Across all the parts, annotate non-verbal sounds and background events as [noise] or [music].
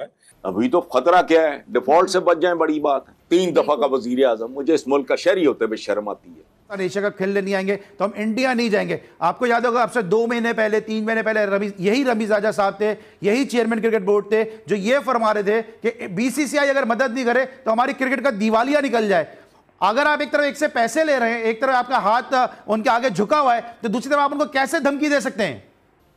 है अभी तो खतरा क्या है डिफॉल्ट से बच जाए बड़ी बात है तीन दफा का वजीर आजम मुझे इस मुल्क का शहरी होते हुए शर्म आती है एशिया कप खेलने नहीं आएंगे तो हम इंडिया नहीं जाएंगे आपको याद होगा आपसे दो महीने पहले तीन महीने पहले रमी यही रमी राजा साहब थे यही चेयरमैन क्रिकेट बोर्ड थे जो ये फरमा रहे थे कि बीसीसीआई अगर मदद नहीं करे तो हमारी क्रिकेट का दिवालिया निकल जाए अगर आप एक तरफ एक से पैसे ले रहे हैं एक तरफ आपका हाथ उनके आगे झुका हुआ है तो दूसरी तरफ आप उनको कैसे धमकी दे सकते हैं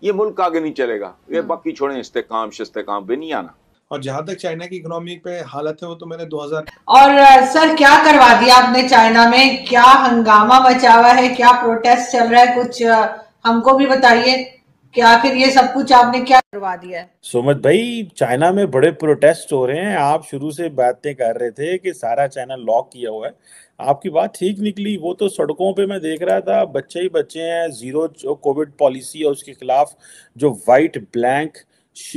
ये मुल्क आगे नहीं चलेगा ये हाँ। बाकी छोड़े इस्तेकाम शिस्तेकाम भी नहीं आना और जहाँ तक चाइना की इकोनॉमी पे हालत है वो तो मैंने 2000 और सर क्या करवा दिया आपने चाइना में क्या हंगामा मचा हुआ है क्या प्रोटेस्ट चल रहा है कुछ हमको भी बताइए क्या फिर ये सब कुछ आपने क्या करवा दिया सुमित भाई चाइना में बड़े प्रोटेस्ट हो रहे हैं आप शुरू से बातें कर रहे थे कि सारा चाइना लॉक किया हुआ है आपकी बात ठीक निकली वो तो सड़कों पे मैं देख रहा था बच्चे ही बच्चे हैं जीरो कोविड पॉलिसी है उसके खिलाफ जो वाइट ब्लैंक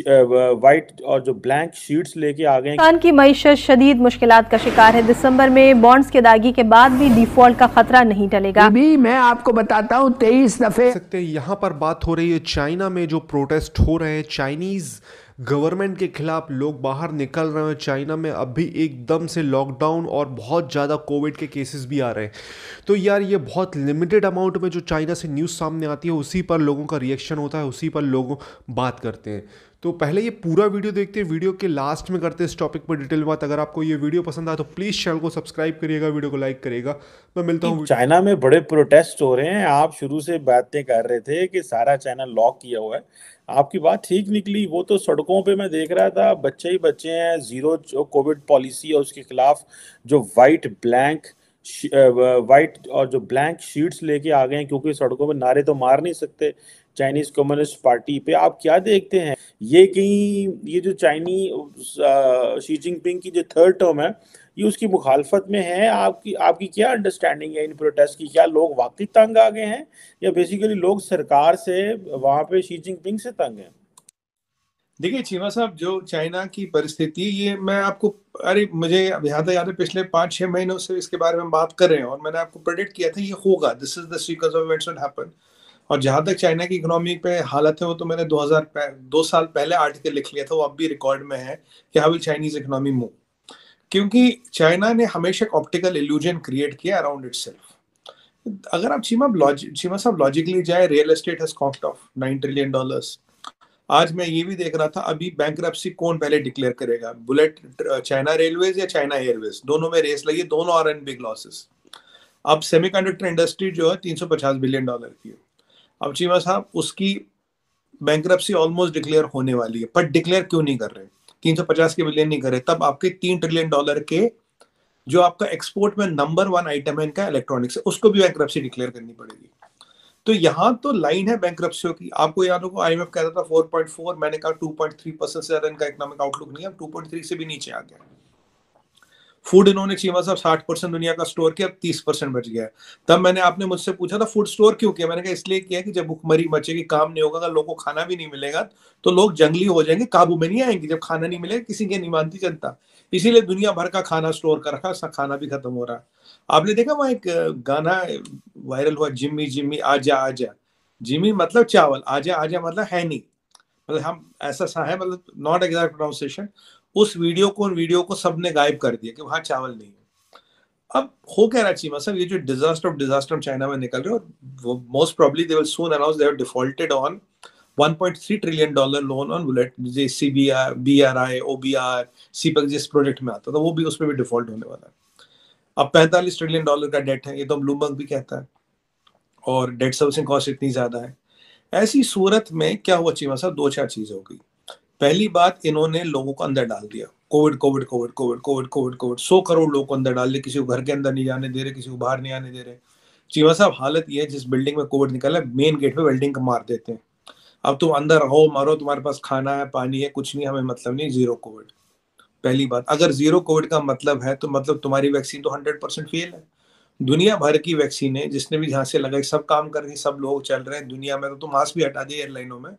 वाइट और जो ब्लैंक शीट्स लेके आ गए किसान की मीशत शदीद मुश्किल का शिकार है दिसंबर में बॉन्ड्स के दागी के बाद भी डिफॉल्ट का खतरा नहीं टलेगा अभी मैं आपको बताता हूँ तेईस दफे सकते हैं यहाँ पर बात हो रही है चाइना में जो प्रोटेस्ट हो रहे हैं चाइनीज गवर्नमेंट के खिलाफ लोग बाहर निकल रहे हैं चाइना में अभी एकदम से लॉकडाउन और बहुत ज़्यादा कोविड के केसेस भी आ रहे हैं तो यार ये बहुत लिमिटेड अमाउंट में जो चाइना से न्यूज़ सामने आती है उसी पर लोगों का रिएक्शन होता है उसी पर लोगों बात करते हैं तो पहले ये पूरा वीडियो देखते हैं वीडियो के लास्ट में करते हैं इस टॉपिक पर डिटेल बात अगर आपको ये वीडियो पसंद आया तो प्लीज़ चैनल को सब्सक्राइब करिएगा वीडियो को लाइक करिएगा मैं मिलता हूँ चाइना में बड़े प्रोटेस्ट हो रहे हैं आप शुरू से बातें कर रहे थे कि सारा चाइना लॉक किया हुआ है आपकी बात ठीक निकली वो तो सड़कों पे मैं देख रहा था बच्चे ही बच्चे हैं जीरो कोविड पॉलिसी और उसके खिलाफ जो वाइट ब्लैंक वाइट और जो ब्लैंक शीट्स लेके आ गए हैं क्योंकि सड़कों पर नारे तो मार नहीं सकते चाइनीज कम्युनिस्ट पार्टी पे आप क्या देखते हैं ये कहीं ये जो चाइनी शी जिनपिंग की जो थर्ड टर्म है ये उसकी मुखालफत में है आपकी आपकी क्या अंडरस्टैंडिंग है इन प्रोटेस्ट की क्या लोग वाकई तंग आ गए हैं या बेसिकली लोग सरकार से वहाँ पे शी जिनपिंग से तंग हैं देखिए चीमा साहब जो चाइना की परिस्थिति ये मैं आपको अरे मुझे यहाँ तक याद है पिछले पाँच छः महीनों से इसके बारे में बात कर रहे हैं और मैंने आपको प्रेडिक्ट किया था ये होगा this is the sequence of events happen और जहां तक चाइना की इकोनॉमी पे हालत है वो तो मैंने 2000 दो साल पहले आर्टिकल लिख लिया था वो अब भी रिकॉर्ड में है कि how will Chinese economy move क्योंकि चाइना ने हमेशा एक ऑप्टिकल इल्यूजन क्रिएट किया अराउंड इट अगर आप चीमा चीमा साहब लॉजिकली जाए real estate has cost of nine trillion dollars आज मैं ये भी देख रहा था अभी बैंक कौन पहले डिक्लेयर करेगा बुलेट चाइना रेलवेज या चाइना एयरवेज दोनों में रेस लगी दोनों आर एंड बिग लॉसेस अब सेमीकंडक्टर इंडस्ट्री जो है 350 बिलियन डॉलर की है अब चीमा हाँ, साहब उसकी बैंक ऑलमोस्ट डिक्लेयर होने वाली है बट डिक्लेयर क्यों नहीं कर रहे तीन सौ पचास के बिलियन नहीं कर रहे तब आपके तीन ट्रिलियन डॉलर के जो आपका एक्सपोर्ट में नंबर वन आइटम है इनका इलेक्ट्रॉनिक्स है उसको भी बैंक डिक्लेयर करनी पड़ेगी तो यहाँ तो लाइन है बैंक की आपको याद होगा आई एम एफ कहता था फोर पॉइंट फोर मैंने कहा टू पॉइंट थ्री परसेंट से ज्यादा इनका इकोनॉमिक आउटलुक नहीं है टू पॉइंट थ्री से भी नीचे आ गया फूड इन्होंने चीमा साहब साठ परसेंट दुनिया का स्टोर किया अब तीस परसेंट बच गया तब मैंने आपने मुझसे पूछा था फूड स्टोर क्यों किया मैंने कहा इसलिए किया कि जब भुखमरी मचेगी काम नहीं होगा अगर लोगों को खाना भी नहीं मिलेगा तो लोग जंगली हो जाएंगे काबू में नहीं आएंगे जब खाना नहीं मिलेगा किसी के नहीं मानती जनता इसीलिए दुनिया भर का खाना स्टोर कर रखा खाना भी खत्म हो रहा है आपने देखा वहाँ एक गाना वायरल हुआ जिम्मी जिम्मी आजा आजा जिम्मी मतलब चावल आजा आजा मतलब है नहीं मतलब हम ऐसा सा है मतलब नॉट एग्जैक्ट प्रोनाउंसिएशन उस वीडियो को उन वीडियो को सबने गायब कर दिया कि वहां चावल नहीं है अब हो क्या रहा चीमा सर ये जो डिजास्टर ऑफ डिजास्टर चाइना में निकल रहे और most probably they will soon announce they have defaulted on 1.3 trillion dollar loan on bullet J C B R B R I O B R C पक जिस project में आता था वो भी उसमें भी डिफॉल्ट होने वाला है अब पैंतालीस ट्रिलियन डॉलर का डेट है ये तो ब्लूमबर्ग भी कहता है और डेट सर्विसिंग कॉस्ट इतनी ज़्यादा है ऐसी सूरत में क्या हुआ चीमा साहब दो चार चीज़ हो गई पहली बात इन्होंने लोगों को अंदर डाल दिया Covid Covid Covid Covid Covid Covid Covid सौ करोड़ लोग को अंदर डाल दिया किसी को घर के अंदर नहीं जाने दे रहे किसी को बाहर नहीं आने दे रहे चीवा साहब हालत यह है जिस बिल्डिंग में कोविड निकल है मेन गेट पे वेल्डिंग मार देते हैं अब तुम अंदर रहो मारो तुम्हारे पास खाना है पानी है कुछ नहीं हमें मतलब नहीं जीरो कोविड पहली बात अगर जीरो कोविड का मतलब है तो मतलब तुम्हारी वैक्सीन तो हंड्रेड परसेंट फेल है दुनिया भर की वैक्सीन है जिसने भी जहाँ से लगाई सब काम कर रही सब लोग चल रहे हैं दुनिया में तो तुम मास्क भी हटा दिए एयरलाइनों में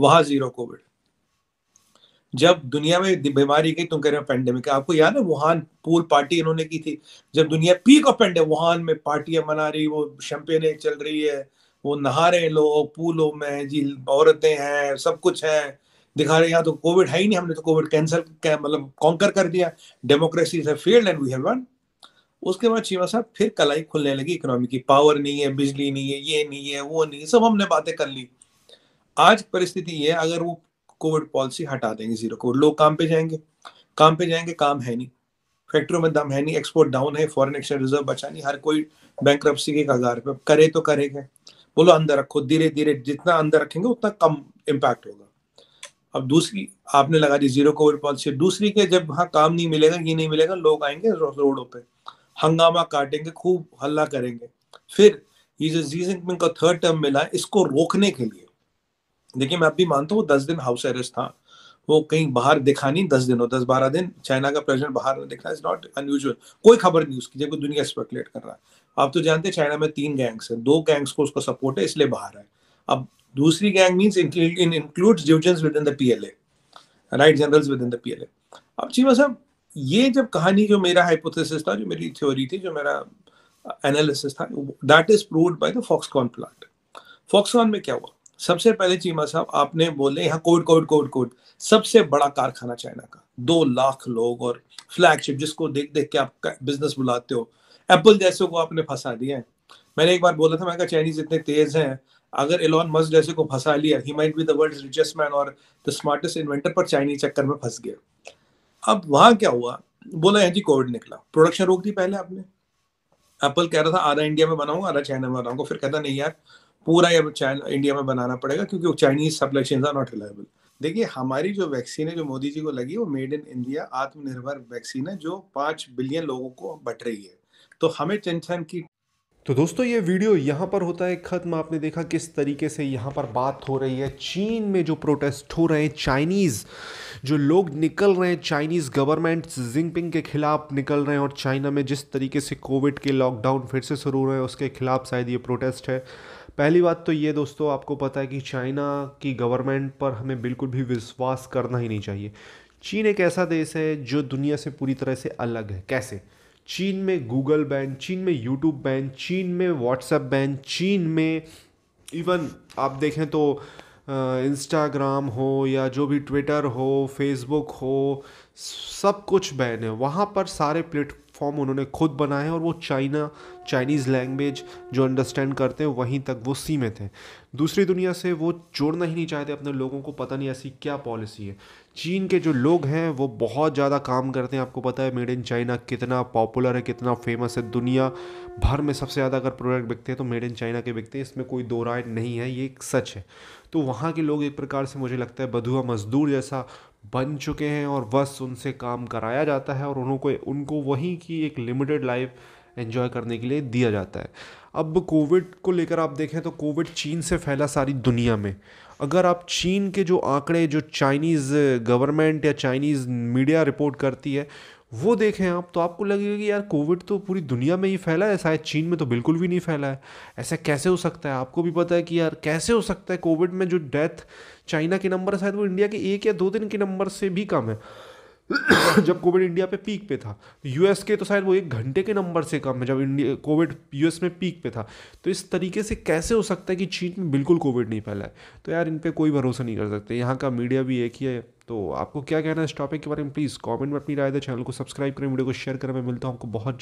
वहां जीरो कोविड जब दुनिया में बीमारी गई तुम कह रहे हो पेंडेमिक आपको याद है वुहान पूल पार्टी इन्होंने की थी जब दुनिया पीक ऑफ पेंडेमिक वुहान में पार्टियां मना रही वो शैंपेने चल रही है वो नहा रहे लोग पूलों में जी औरतें हैं सब कुछ है दिखा रहे यहाँ तो कोविड है ही नहीं हमने तो कोविड कैंसिल मतलब कॉन्कर कर दिया डेमोक्रेसी से failed and we have won उसके बाद चीमा साहब फिर कलाई खुलने लगी इकोनॉमी की पावर नहीं है बिजली नहीं है ये नहीं है वो नहीं है सब हमने बातें कर ली आज परिस्थिति ये है अगर वो कोविड पॉलिसी हटा देंगे जीरो कोविड लोग काम पे जाएंगे काम पे जाएंगे काम है नहीं फैक्ट्रियों में दम है नहीं एक्सपोर्ट डाउन है फॉरेन एक्सचेंज रिजर्व बचा नहीं हर कोई बैंक के कगार पे करे तो करेगा बोलो अंदर रखो धीरे धीरे जितना अंदर रखेंगे उतना कम इम्पैक्ट होगा अब दूसरी आपने लगा दी जीरो कोविड पॉलिसी दूसरी के जब हाँ काम नहीं मिलेगा ये नहीं मिलेगा लोग आएंगे रोडों पे हंगामा काटेंगे खूब हल्ला करेंगे फिर ये जो जी जिनपिंग का थर्ड टर्म मिला इसको रोकने के लिए देखिए मैं अब भी मानता हूँ दस दिन हाउस अरेस्ट था वो कहीं बाहर दिखा नहीं दस दिन हो दस बारह दिन चाइना का प्रेसिडेंट बाहर नहीं दिखा इज नॉट अनयूजल कोई खबर नहीं उसकी जब दुनिया स्पेकुलेट कर रहा है आप तो जानते हैं चाइना में तीन गैंग्स हैं दो गैंग्स को उसका सपोर्ट है इसलिए बाहर है अब दूसरी gang mean include division within the P L A right generals within the P L A अब चीमा साहब ये जब कहानी जो मेरा हाइपोथेसिस था जो मेरी थ्योरी थी जो मेरा एनालिसिस था that is proved by the Foxconn plant Foxconn में क्या हुआ सबसे पहले चीमा साहब आपने बोले यहाँ कोविड कोविड कोविड कोविड सबसे बड़ा कारखाना चाइना का दो लाख लोग और फ्लैगशिप जिसको देख देख के आप बिजनेस बुलाते हो एप्पल जैसे को आपने फंसा दिया है मैंने एक बार बोला था मैं चाइनीज इतने तेज हैं अगर एलॉन मस्क जैसे को फंसा लिया he might be the world richest man और द स्मार्टेस्ट इन्वेंटर पर चाइनीज चक्कर में फंस गया अब वहां क्या हुआ बोला है हाँ जी कोविड निकला प्रोडक्शन रोक दी पहले आपने एप्पल कह रहा था आधा इंडिया में बनाऊंगा आधा चाइना में बनाऊंगा फिर कहता नहीं यार पूरा ये इंडिया में बनाना पड़ेगा क्योंकि Chinese supply chain are not reliable देखिए हमारी जो वैक्सीन है जो मोदी जी को लगी वो मेड इन इंडिया आत्मनिर्भर वैक्सीन है जो पांच बिलियन लोगों को बट रही है तो हमें चंचन की तो दोस्तों ये वीडियो यहाँ पर होता है ख़त्म आपने देखा किस तरीके से यहाँ पर बात हो रही है चीन में जो प्रोटेस्ट हो रहे हैं चाइनीज़ जो लोग निकल रहे हैं चाइनीज़ गवर्नमेंट जिंगपिंग के खिलाफ निकल रहे हैं और चाइना में जिस तरीके से कोविड के लॉकडाउन फिर से शुरू हो रहे हैं उसके खिलाफ शायद ये प्रोटेस्ट है पहली बात तो ये दोस्तों आपको पता है कि चाइना की गवर्नमेंट पर हमें बिल्कुल भी विश्वास करना ही नहीं चाहिए चीन एक ऐसा देश है जो दुनिया से पूरी तरह से अलग है कैसे चीन में गूगल बैन चीन में यूट्यूब बैन चीन में व्हाट्सएप बैन चीन में इवन आप देखें तो इंस्टाग्राम हो या जो भी ट्विटर हो फेसबुक हो सब कुछ बैन है वहाँ पर सारे प्लेट फॉर्म उन्होंने खुद बनाए हैं और वो चाइना चाइनीज़ लैंग्वेज जो अंडरस्टैंड करते हैं वहीं तक वो सीमित है दूसरी दुनिया से वो जोड़ना ही नहीं चाहते अपने लोगों को पता नहीं ऐसी क्या पॉलिसी है चीन के जो लोग हैं वो बहुत ज़्यादा काम करते हैं आपको पता है मेड इन चाइना कितना पॉपुलर है कितना फेमस है दुनिया भर में सबसे ज़्यादा अगर प्रोडक्ट बिकते हैं तो मेड इन चाइना के बिकते हैं इसमें कोई दो राय नहीं है ये एक सच है तो वहाँ के लोग एक प्रकार से मुझे लगता है बधुआ मजदूर जैसा बन चुके हैं और बस उनसे काम कराया जाता है और उनको उनको वहीं की एक लिमिटेड लाइफ एंजॉय करने के लिए दिया जाता है अब कोविड को लेकर आप देखें तो कोविड चीन से फैला सारी दुनिया में अगर आप चीन के जो आंकड़े जो चाइनीज़ गवर्नमेंट या चाइनीज़ मीडिया रिपोर्ट करती है वो देखें आप तो आपको लगेगा कि यार कोविड तो पूरी दुनिया में ही फैला है शायद चीन में तो बिल्कुल भी नहीं फैला है ऐसा कैसे हो सकता है आपको भी पता है कि यार कैसे हो सकता है कोविड में जो डेथ चाइना के नंबर शायद वो इंडिया के एक या दो दिन के नंबर से भी कम है [coughs] जब कोविड इंडिया पे पीक पे था तो यूएस के तो शायद वो एक घंटे के नंबर से कम है जब इंडिया कोविड यूएस में पीक पे था तो इस तरीके से कैसे हो सकता है कि चीन में बिल्कुल कोविड नहीं फैला है तो यार इन पर कोई भरोसा नहीं कर सकते यहाँ का मीडिया भी एक ही है तो आपको क्या कहना है इस टॉपिक के बारे में प्लीज़ कॉमेंट में अपनी राय दें चैनल को सब्सक्राइब करें वीडियो को शेयर करें मैं मिलता हूँ आपको बहुत